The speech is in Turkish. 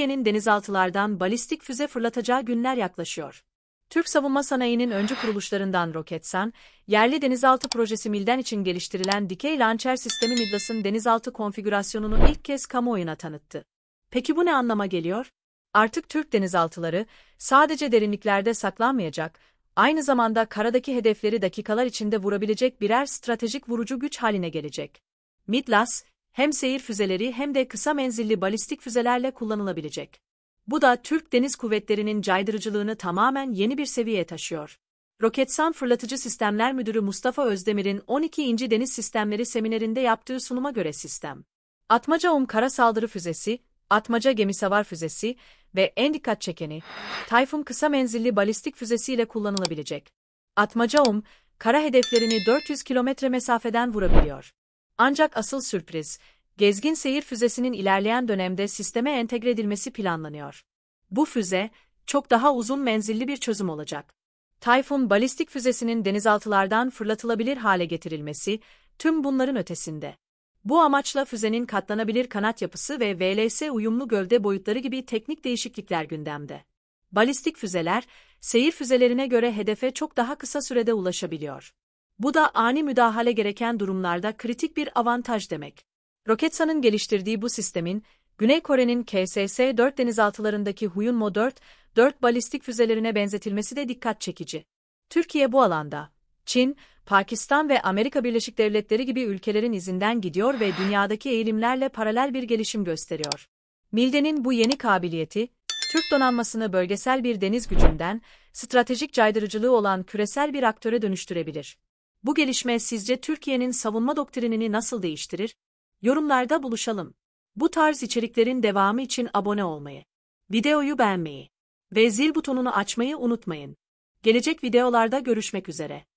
Türkiye'nin denizaltılardan balistik füze fırlatacağı günler yaklaşıyor. Türk savunma sanayinin öncü kuruluşlarından Roketsan, yerli denizaltı projesi Milden için geliştirilen dikey lançer sistemi Midlas'ın denizaltı konfigürasyonunu ilk kez kamuoyuna tanıttı. Peki bu ne anlama geliyor? Artık Türk denizaltıları sadece derinliklerde saklanmayacak, aynı zamanda karadaki hedefleri dakikalar içinde vurabilecek birer stratejik vurucu güç haline gelecek. Midlas, hem seyir füzeleri hem de kısa menzilli balistik füzelerle kullanılabilecek. Bu da Türk Deniz Kuvvetleri'nin caydırıcılığını tamamen yeni bir seviyeye taşıyor. Roketsan Fırlatıcı Sistemler Müdürü Mustafa Özdemir'in 12. İnci Deniz Sistemleri seminerinde yaptığı sunuma göre sistem, Atmaca Um Kara Saldırı Füzesi, Atmaca Gemi Savar Füzesi ve en dikkat çekeni, Tayfun Kısa Menzilli Balistik Füzesi ile kullanılabilecek. Atmaca Um, kara hedeflerini 400 kilometre mesafeden vurabiliyor. Ancak asıl sürpriz, gezgin seyir füzesinin ilerleyen dönemde sisteme entegre edilmesi planlanıyor. Bu füze, çok daha uzun menzilli bir çözüm olacak. Tayfun balistik füzesinin denizaltılardan fırlatılabilir hale getirilmesi, tüm bunların ötesinde. Bu amaçla füzenin katlanabilir kanat yapısı ve VLS uyumlu gövde boyutları gibi teknik değişiklikler gündemde. Balistik füzeler, seyir füzelerine göre hedefe çok daha kısa sürede ulaşabiliyor. Bu da ani müdahale gereken durumlarda kritik bir avantaj demek. Roketsan'ın geliştirdiği bu sistemin, Güney Kore'nin KSS-4 denizaltılarındaki Huyunmo 4, 4 balistik füzelerine benzetilmesi de dikkat çekici. Türkiye bu alanda, Çin, Pakistan ve Amerika Birleşik Devletleri gibi ülkelerin izinden gidiyor ve dünyadaki eğilimlerle paralel bir gelişim gösteriyor. Milde'nin bu yeni kabiliyeti, Türk donanmasını bölgesel bir deniz gücünden, stratejik caydırıcılığı olan küresel bir aktöre dönüştürebilir. Bu gelişme sizce Türkiye'nin savunma doktrinini nasıl değiştirir? Yorumlarda buluşalım. Bu tarz içeriklerin devamı için abone olmayı, videoyu beğenmeyi ve zil butonunu açmayı unutmayın. Gelecek videolarda görüşmek üzere.